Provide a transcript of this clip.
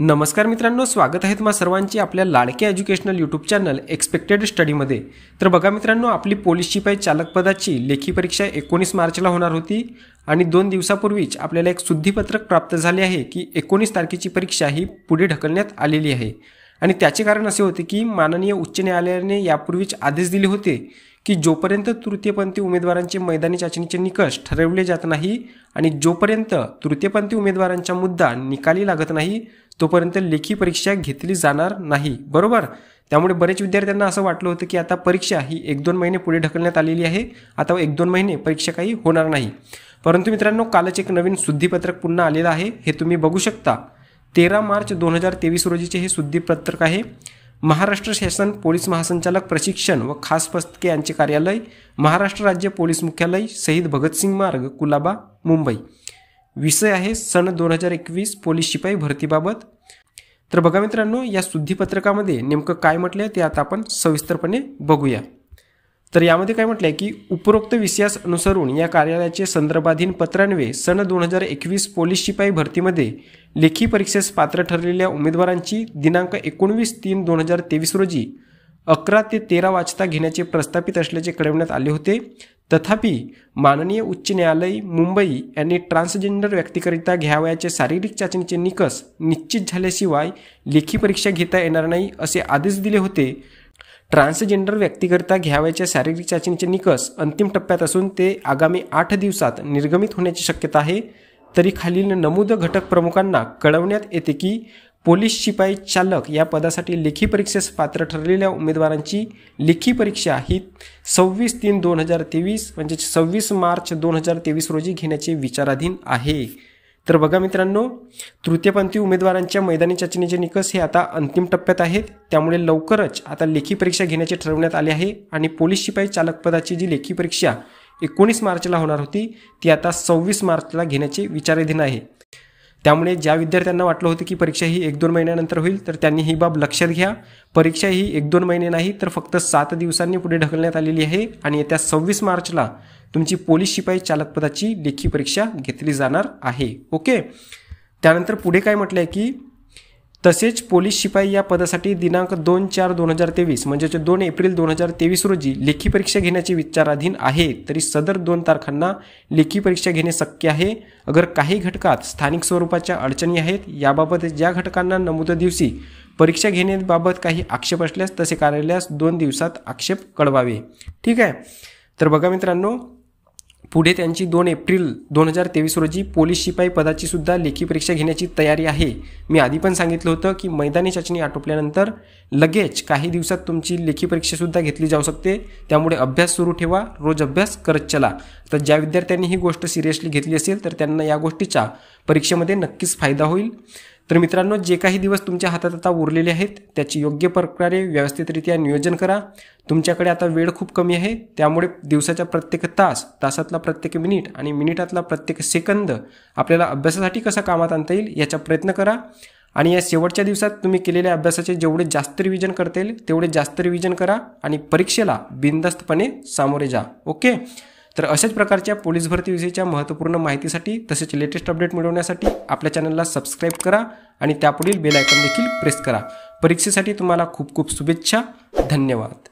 नमस्कार मित्रांनो स्वागत आहे तुम्हा सर्वांची आपल्या लाडक्या एज्युकेशनल यूट्यूब चॅनल एक्सपेक्टेड स्टडीमध्ये तर बघा मित्रांनो आपली पोलीस शिपाई चालकपदाची लेखी परीक्षा एकोणीस मार्चला होणार होती आणि दोन दिवसापूर्वीच आपल्याला एक शुद्धीपत्रक प्राप्त झाले आहे की एकोणीस तारखेची परीक्षा ही पुढे ढकलण्यात आलेली आहे आणि त्याचे कारण असे होते की माननीय उच्च न्यायालयाने यापूर्वीच आदेश दिले होते की जोपर्यंत तृतीयपंथी उमेदवारांचे मैदानी चाचणीचे निकष ठरवले जात नाही आणि जोपर्यंत तृतीयपंथी उमेदवारांचा मुद्दा निकाली लागत नाही तोपर्यंत लेखी परीक्षा घेतली जाणार नाही बरोबर त्यामुळे बरेच विद्यार्थ्यांना असं वाटलं होतं की आता परीक्षा ही एक दोन महिने पुढे ढकलण्यात आलेली आहे आता एक दोन महिने परीक्षा काही होणार नाही परंतु मित्रांनो कालच एक नवीन शुद्धीपत्रक पुन्हा आलेलं आहे हे तुम्ही बघू शकता तेरा मार्च दोन हजार तेवीस रोजीचे हे शुद्धीपत्रक आहे महाराष्ट्र शासन पोलीस महासंचालक प्रशिक्षण व खास पस्तके यांचे कार्यालय महाराष्ट्र राज्य पोलीस मुख्यालय शहीद भगतसिंग मार्ग कुलाबा मुंबई विषय आहे सन दोन हजार एकवीस पोलीस शिपाई भरतीबाबत तर बघा मित्रांनो या शुद्धीपत्रकामध्ये नेमकं काय म्हटलं ते आता आपण सविस्तरपणे बघूया तर यामध्ये काय म्हटलंय की उपरोक्त विषयास अनुसरून या कार्यालयाचे संदर्भाधीन पत्रान्वे सन दोन हजार एकवीस पोलीस शिपाई भरतीमध्ये लेखी परीक्षेस पात्र ठरलेल्या उमेदवारांची दिनांक एकोणवीस तीन दोन हजार तेवीस रोजी अकरा ते तेरा वाजता घेण्याचे प्रस्थापित असल्याचे कळविण्यात आले होते तथापि माननीय उच्च न्यायालय मुंबई यांनी ट्रान्सजेंडर व्यक्तीकरिता घ्यावयाचे शारीरिक चाचणीचे निकष निश्चित झाल्याशिवाय लेखी परीक्षा घेता येणार नाही असे आदेश दिले होते ट्रान्सजेंडर व्यक्तीकरिता घ्यावयाच्या शारीरिक चाचणीचे निकष अंतिम टप्प्यात असून ते आगामी आठ दिवसात निर्गमित होण्याची शक्यता आहे तरी खालील नमूद घटक प्रमुखांना कळवण्यात येते की पोलीस शिपाई चालक या पदासाठी लेखी परीक्षेस पात्र ठरलेल्या उमेदवारांची लेखी परीक्षा ही सव्वीस तीन दोन हजार तेवीस म्हणजे सव्वीस मार्च दोन हजार तेवीस रोजी घेण्याचे विचाराधीन आहे तर बघा मित्रांनो तृतीयपंथी उमेदवारांच्या मैदानी चाचणीचे निकष हे आता अंतिम टप्प्यात आहेत त्यामुळे लवकरच आता लेखी परीक्षा घेण्याचे ठरवण्यात आले आहे आणि पोलीस शिपाई चालक पदाची जी लेखी परीक्षा एकोणीस मार्चला होणार होती ती आता सव्वीस मार्चला घेण्याचे विचाराधीन आहे त्यामुळे ज्या विद्यार्थ्यांना वाटलं होतं की परीक्षा ही एक दोन महिन्यानंतर होईल तर त्यांनी ही बाब लक्षात घ्या परीक्षा ही एक दोन महिने नाही तर फक्त सात दिवसांनी पुढे ढकलण्यात आलेली आहे आणि येत्या सव्वीस मार्चला तुमची पोलीस शिपाई चालकपदाची लेखी परीक्षा घेतली जाणार आहे ओके त्यानंतर पुढे काय म्हटलं आहे की तसेच पोलीस शिपाई या पदासाठी दिनांक दोन चार दोन हजार तेवीस म्हणजेच दोन एप्रिल दोन हजार तेवीस रोजी लेखी परीक्षा घेण्याचे विचाराधीन आहे तरी सदर दोन तारखांना लेखी परीक्षा घेणे शक्य आहे अगर काही घटकात स्थानिक स्वरूपाच्या अडचणी आहेत याबाबत ज्या घटकांना नमूद दिवशी परीक्षा घेण्याबाबत काही आक्षेप असल्यास तसे कार्यालयास दोन दिवसात आक्षेप कळवावे ठीक आहे तर बघा मित्रांनो पुढे त्यांची दोन एप्रिल दोन हजार तेवीस रोजी पोलीस शिपाई पदाची सुद्धा लेखी परीक्षा घेण्याची तयारी आहे मी आधी पण सांगितलं होतं की मैदानी चाचणी आटोपल्यानंतर लगेच काही दिवसात तुमची लेखी सुद्धा घेतली जाऊ शकते त्यामुळे अभ्यास सुरू ठेवा रोज अभ्यास करत चला तर ज्या विद्यार्थ्यांनी ही गोष्ट सिरियसली घेतली असेल तर त्यांना या गोष्टीचा परीक्षेमध्ये नक्कीच फायदा होईल तर मित्रांनो जे काही दिवस तुमच्या हातात आता उरलेले आहेत त्याची योग्य प्रकारे व्यवस्थितरित्या नियोजन करा तुमच्याकडे आता वेळ खूप कमी आहे त्यामुळे दिवसाच्या प्रत्येक तास तासातला प्रत्येक मिनिट आणि मिनिटातला प्रत्येक सेकंद आपल्याला अभ्यासासाठी कसा कामात आणता येईल याचा प्रयत्न करा आणि या शेवटच्या दिवसात तुम्ही केलेल्या अभ्यासाचे जेवढे जास्त रिव्हिजन करता येईल तेवढे जास्त रिव्हिजन करा आणि परीक्षेला बिनदस्तपणे सामोरे जा ओके तर अशाच प्रकारच्या पोलीस भरतीविषयीच्या महत्त्वपूर्ण माहितीसाठी तसेच लेटेस्ट अपडेट मिळवण्यासाठी आपल्या चॅनलला सबस्क्राईब करा आणि त्यापुढील बेलायकन देखील प्रेस करा परीक्षेसाठी तुम्हाला खूप खूप शुभेच्छा धन्यवाद